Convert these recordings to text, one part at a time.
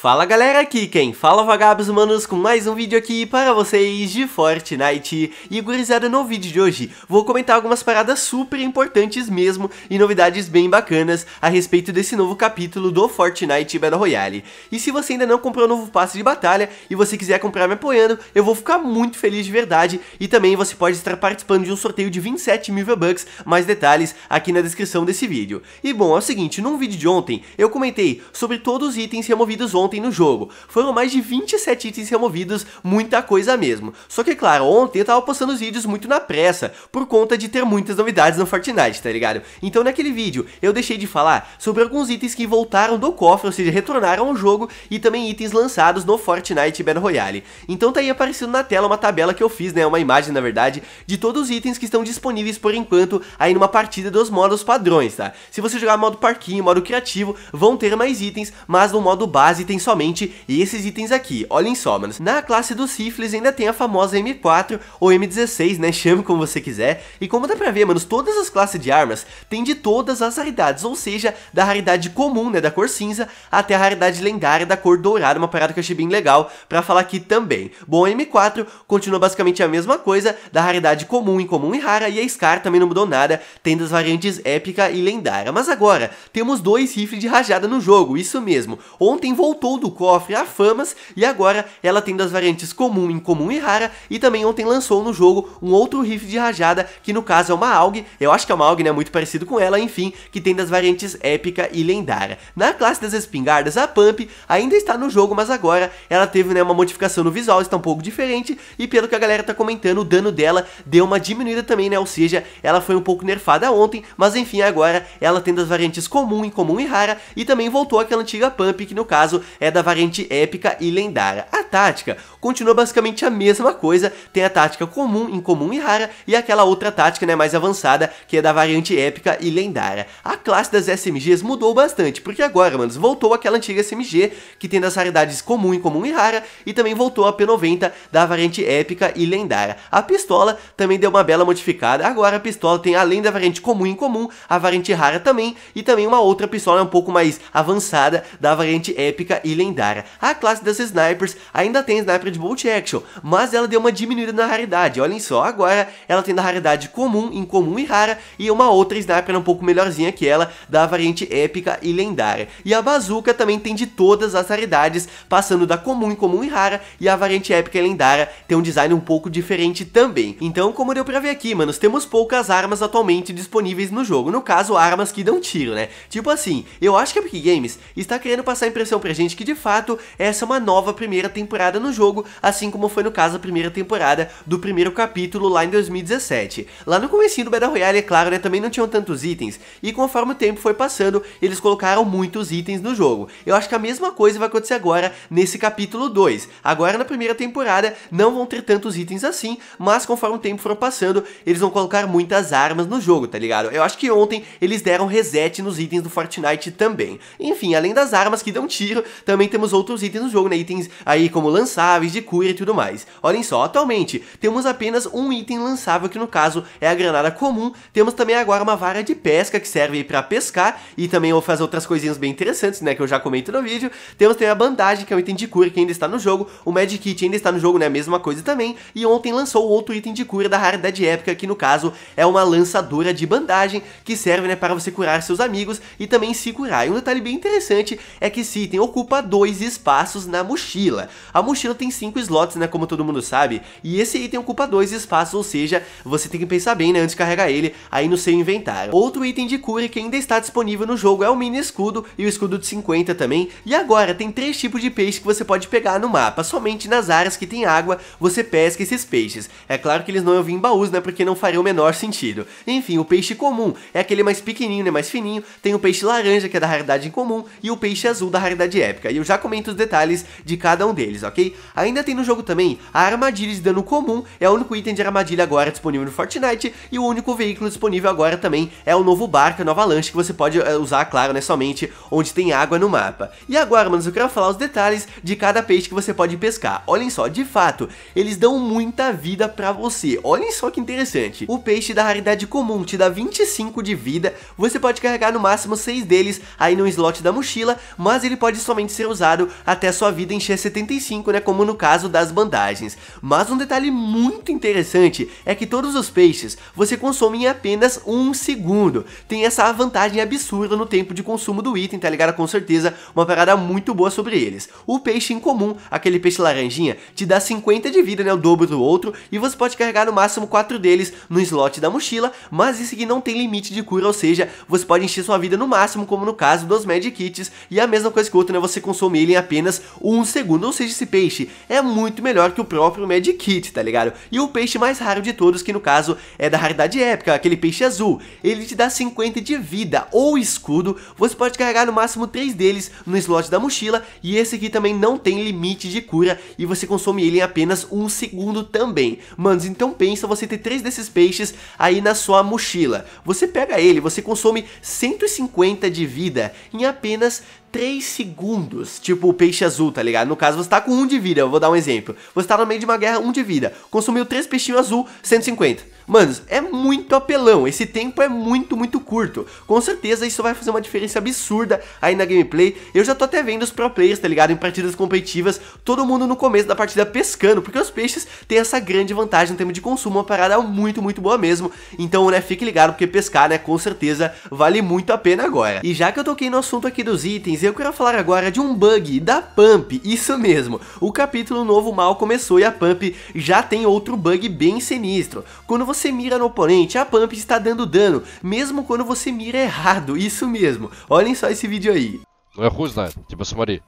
Fala galera, aqui quem fala é vagabos humanos com mais um vídeo aqui para vocês de Fortnite E gurizada, no vídeo de hoje vou comentar algumas paradas super importantes mesmo e novidades bem bacanas a respeito desse novo capítulo do Fortnite Battle Royale E se você ainda não comprou o novo passe de batalha e você quiser comprar me apoiando, eu vou ficar muito feliz de verdade E também você pode estar participando de um sorteio de 27 mil V-Bucks, mais detalhes aqui na descrição desse vídeo E bom, é o seguinte, num vídeo de ontem eu comentei sobre todos os itens removidos ontem ontem no jogo. Foram mais de 27 itens removidos, muita coisa mesmo. Só que, claro, ontem eu tava postando os vídeos muito na pressa, por conta de ter muitas novidades no Fortnite, tá ligado? Então naquele vídeo eu deixei de falar sobre alguns itens que voltaram do cofre, ou seja, retornaram ao jogo, e também itens lançados no Fortnite Battle Royale. Então tá aí aparecendo na tela uma tabela que eu fiz, né, uma imagem na verdade, de todos os itens que estão disponíveis por enquanto aí numa partida dos modos padrões, tá? Se você jogar modo parquinho, modo criativo, vão ter mais itens, mas no modo base tem tem somente esses itens aqui. Olhem só, mano. Na classe dos rifles ainda tem a famosa M4 ou M16, né? Chame como você quiser. E como dá pra ver, mano, todas as classes de armas tem de todas as raridades, ou seja, da raridade comum, né, da cor cinza, até a raridade lendária da cor dourada, uma parada que eu achei bem legal pra falar aqui também. Bom, a M4 continua basicamente a mesma coisa, da raridade comum, incomum e rara, e a Scar também não mudou nada, tendo as variantes épica e lendária. Mas agora, temos dois rifles de rajada no jogo, isso mesmo. Ontem voltou do cofre a famas e agora ela tem das variantes comum, incomum e rara e também ontem lançou no jogo um outro riff de rajada que no caso é uma AUG, eu acho que é uma AUG né, muito parecido com ela, enfim, que tem das variantes épica e lendária. Na classe das espingardas, a Pump ainda está no jogo, mas agora ela teve né, uma modificação no visual, está um pouco diferente e pelo que a galera está comentando, o dano dela deu uma diminuída também, né, ou seja, ela foi um pouco nerfada ontem, mas enfim, agora ela tem das variantes comum, incomum e rara e também voltou aquela antiga Pump, que no caso é da variante épica e lendária. A tática continua basicamente a mesma coisa, tem a tática comum, incomum e rara, e aquela outra tática né, mais avançada, que é da variante épica e lendária. A classe das SMGs mudou bastante, porque agora, manos, voltou aquela antiga SMG, que tem das raridades comum, incomum e rara, e também voltou a P90 da variante épica e lendária. A pistola também deu uma bela modificada, agora a pistola tem, além da variante comum e incomum, a variante rara também, e também uma outra pistola um pouco mais avançada da variante épica e e lendária. A classe das snipers ainda tem sniper de bolt action, mas ela deu uma diminuída na raridade. Olhem só, agora ela tem da raridade comum, incomum e rara, e uma outra sniper um pouco melhorzinha que ela, da variante épica e lendária. E a bazuca também tem de todas as raridades, passando da comum, incomum e rara, e a variante épica e lendária tem um design um pouco diferente também. Então, como deu pra ver aqui, manos, temos poucas armas atualmente disponíveis no jogo, no caso, armas que dão tiro, né? Tipo assim, eu acho que a Epic Games está querendo passar a impressão pra gente que de fato essa é uma nova primeira temporada no jogo, assim como foi no caso a primeira temporada do primeiro capítulo lá em 2017. Lá no começo do Battle Royale, é claro, né, também não tinham tantos itens, e conforme o tempo foi passando, eles colocaram muitos itens no jogo. Eu acho que a mesma coisa vai acontecer agora nesse capítulo 2. Agora na primeira temporada não vão ter tantos itens assim, mas conforme o tempo for passando, eles vão colocar muitas armas no jogo, tá ligado? Eu acho que ontem eles deram reset nos itens do Fortnite também. Enfim, além das armas que dão tiro, também temos outros itens no jogo, né? Itens aí como lançáveis, de cura e tudo mais. Olhem só, atualmente temos apenas um item lançável, que no caso é a granada comum. Temos também agora uma vara de pesca, que serve para pescar e também vou fazer outras coisinhas bem interessantes, né? Que eu já comento no vídeo. Temos também a bandagem, que é um item de cura que ainda está no jogo. O Magic Kit ainda está no jogo, né? Mesma coisa também. E ontem lançou outro item de cura da raridade épica, que no caso é uma lançadora de bandagem, que serve, né, para você curar seus amigos e também se curar. E um detalhe bem interessante é que esse item ocupa ocupa dois espaços na mochila. A mochila tem cinco slots, né, como todo mundo sabe, e esse item ocupa dois espaços, ou seja, você tem que pensar bem, né, antes de carregar ele aí no seu inventário. Outro item de cura que ainda está disponível no jogo é o mini escudo e o escudo de 50 também. E agora, tem três tipos de peixe que você pode pegar no mapa, somente nas áreas que tem água, você pesca esses peixes. É claro que eles não iam vir em baús, né, porque não faria o menor sentido. Enfim, o peixe comum é aquele mais pequenininho, né, mais fininho, tem o peixe laranja, que é da raridade comum e o peixe azul da raridade épica época, e eu já comento os detalhes de cada um deles, ok? Ainda tem no jogo também a armadilha de dano comum, é o único item de armadilha agora disponível no Fortnite, e o único veículo disponível agora também é o novo barco, a nova lanche, que você pode eh, usar, claro, né, somente onde tem água no mapa. E agora, manos, eu quero falar os detalhes de cada peixe que você pode pescar. Olhem só, de fato, eles dão muita vida pra você. Olhem só que interessante. O peixe da raridade comum te dá 25 de vida, você pode carregar no máximo 6 deles aí no slot da mochila, mas ele pode somente normalmente ser usado até sua vida encher 75, né, como no caso das bandagens. Mas um detalhe muito interessante é que todos os peixes você consome em apenas um segundo. Tem essa vantagem absurda no tempo de consumo do item, tá ligado? Com certeza, uma parada muito boa sobre eles. O peixe em comum, aquele peixe laranjinha, te dá 50 de vida, né, o dobro do outro, e você pode carregar no máximo 4 deles no slot da mochila, mas isso aqui não tem limite de cura, ou seja, você pode encher sua vida no máximo, como no caso dos Magic Kits, e a mesma coisa que o outro, né, você consome ele em apenas um segundo, ou seja, esse peixe é muito melhor que o próprio Magic Kit, tá ligado? E o peixe mais raro de todos, que no caso é da raridade épica, aquele peixe azul, ele te dá 50 de vida ou escudo, você pode carregar no máximo 3 deles no slot da mochila, e esse aqui também não tem limite de cura, e você consome ele em apenas um segundo também. Manos, então pensa você ter 3 desses peixes aí na sua mochila, você pega ele, você consome 150 de vida em apenas 3 segundos. Tipo o peixe azul, tá ligado? No caso, você tá com 1 de vida, eu vou dar um exemplo. Você tá no meio de uma guerra, 1 de vida. Consumiu 3 peixinhos azul, 150. Manos, é muito apelão. Esse tempo é muito, muito curto. Com certeza isso vai fazer uma diferença absurda aí na gameplay. Eu já tô até vendo os pro players, tá ligado? Em partidas competitivas, todo mundo no começo da partida pescando, porque os peixes têm essa grande vantagem no termo de consumo, uma parada muito, muito boa mesmo. Então, né, fique ligado, porque pescar, né, com certeza vale muito a pena agora. E já que eu toquei no assunto aqui dos itens e eu quero falar agora de um bug da Pump, isso mesmo. O capítulo novo mal começou e a Pump já tem outro bug bem sinistro. Quando você mira no oponente, a Pump está dando dano, mesmo quando você mira errado, isso mesmo. Olhem só esse vídeo aí. Não é хуй знает, типа смотри.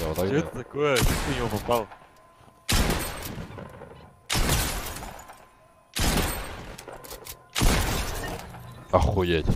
Да, вот так. Что это Охуеть.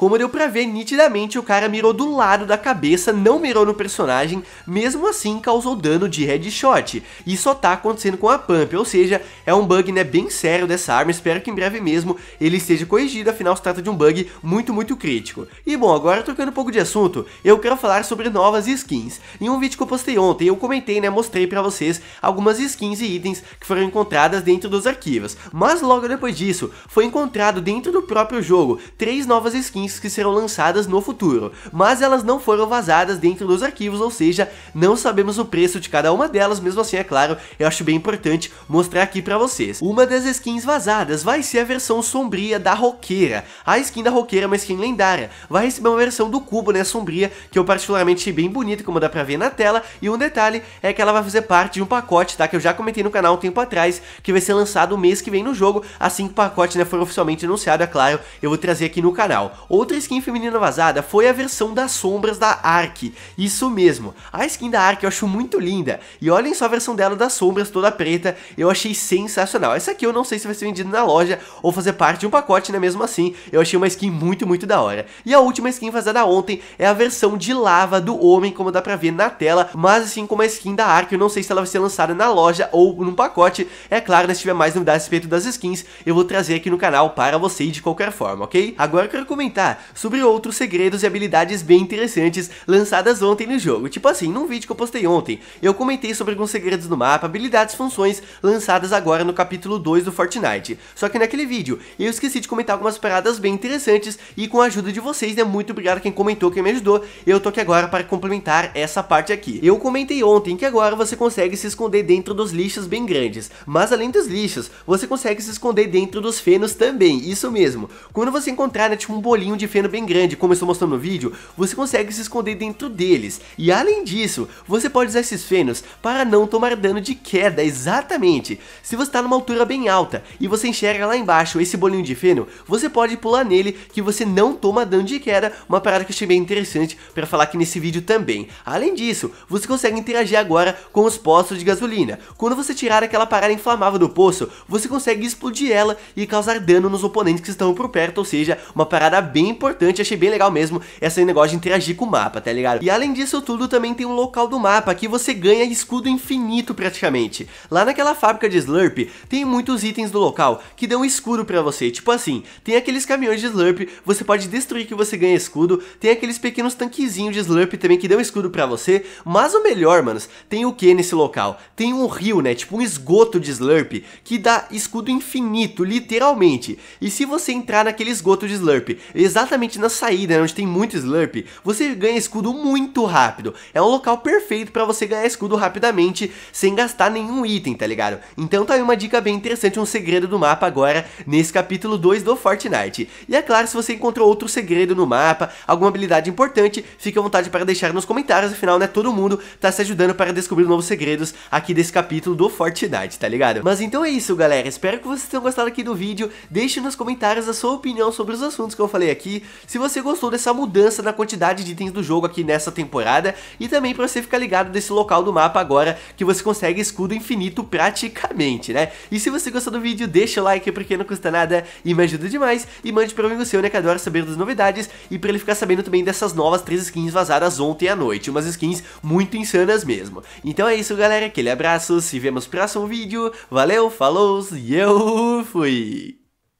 Como deu pra ver, nitidamente o cara mirou do lado da cabeça, não mirou no personagem, mesmo assim causou dano de headshot. E só tá acontecendo com a Pump, ou seja, é um bug né, bem sério dessa arma, espero que em breve mesmo ele seja corrigido, afinal se trata de um bug muito, muito crítico. E bom, agora trocando um pouco de assunto, eu quero falar sobre novas skins. Em um vídeo que eu postei ontem, eu comentei, né, mostrei pra vocês algumas skins e itens que foram encontradas dentro dos arquivos. Mas logo depois disso, foi encontrado dentro do próprio jogo, três novas skins que serão lançadas no futuro, mas elas não foram vazadas dentro dos arquivos, ou seja, não sabemos o preço de cada uma delas, mesmo assim, é claro, eu acho bem importante mostrar aqui pra vocês. Uma das skins vazadas vai ser a versão sombria da roqueira, a skin da roqueira é uma skin lendária, vai receber uma versão do cubo, né, sombria, que eu particularmente achei bem bonita, como dá pra ver na tela, e um detalhe é que ela vai fazer parte de um pacote, tá, que eu já comentei no canal um tempo atrás, que vai ser lançado o mês que vem no jogo, assim que o pacote, né, for oficialmente anunciado, é claro, eu vou trazer aqui no canal. Ou outra skin feminina vazada foi a versão das sombras da Ark. Isso mesmo, a skin da Ark eu acho muito linda. E olhem só a versão dela das sombras toda preta, eu achei sensacional. Essa aqui eu não sei se vai ser vendida na loja ou fazer parte de um pacote, né? Mesmo assim, eu achei uma skin muito, muito da hora. E a última skin vazada ontem é a versão de lava do homem, como dá pra ver na tela, mas assim como a skin da Ark, eu não sei se ela vai ser lançada na loja ou num pacote. É claro, né, se tiver mais novidades a respeito das skins, eu vou trazer aqui no canal para você de qualquer forma, ok? Agora eu quero comentar sobre outros segredos e habilidades bem interessantes lançadas ontem no jogo. Tipo assim, num vídeo que eu postei ontem, eu comentei sobre alguns segredos do mapa, habilidades e funções lançadas agora no capítulo 2 do Fortnite. Só que naquele vídeo, eu esqueci de comentar algumas paradas bem interessantes e com a ajuda de vocês, né, muito obrigado a quem comentou, quem me ajudou, eu tô aqui agora para complementar essa parte aqui. Eu comentei ontem que agora você consegue se esconder dentro dos lixos bem grandes, mas além dos lixos, você consegue se esconder dentro dos fenos também, isso mesmo. Quando você encontrar, né, tipo um bolinho de feno bem grande, como eu estou mostrando no vídeo, você consegue se esconder dentro deles. E além disso, você pode usar esses fenos para não tomar dano de queda, exatamente. Se você está numa altura bem alta e você enxerga lá embaixo esse bolinho de feno, você pode pular nele que você não toma dano de queda, uma parada que eu achei bem interessante para falar aqui nesse vídeo também. Além disso, você consegue interagir agora com os postos de gasolina. Quando você tirar aquela parada inflamável do poço, você consegue explodir ela e causar dano nos oponentes que estão por perto, ou seja, uma parada bem bem importante, achei bem legal mesmo esse negócio de interagir com o mapa, tá ligado? E além disso tudo, também tem um local do mapa que você ganha escudo infinito praticamente. Lá naquela fábrica de Slurp, tem muitos itens do local que dão escudo pra você, tipo assim, tem aqueles caminhões de Slurp, você pode destruir que você ganha escudo, tem aqueles pequenos tanquezinhos de Slurp também que dão escudo pra você, mas o melhor, manos, tem o que nesse local? Tem um rio, né, tipo um esgoto de Slurp, que dá escudo infinito, literalmente. E se você entrar naquele esgoto de Slurp, exatamente na saída, né, onde tem muito Slurp, você ganha escudo muito rápido. É um local perfeito para você ganhar escudo rapidamente, sem gastar nenhum item, tá ligado? Então tá aí uma dica bem interessante, um segredo do mapa agora, nesse capítulo 2 do Fortnite. E é claro, se você encontrou outro segredo no mapa, alguma habilidade importante, fique à vontade para deixar nos comentários, afinal, né, todo mundo tá se ajudando para descobrir novos segredos aqui desse capítulo do Fortnite, tá ligado? Mas então é isso, galera, espero que vocês tenham gostado aqui do vídeo, deixe nos comentários a sua opinião sobre os assuntos que eu falei aqui, aqui se você gostou dessa mudança na quantidade de itens do jogo aqui nessa temporada e também para você ficar ligado desse local do mapa agora que você consegue escudo infinito praticamente, né? E se você gostou do vídeo, deixa o like porque não custa nada e me ajuda demais e mande para um amigo seu, né, que adora saber das novidades e para ele ficar sabendo também dessas novas três skins vazadas ontem à noite, umas skins muito insanas mesmo. Então é isso, galera, aquele abraço, se vemos no próximo vídeo, valeu, falou e eu fui!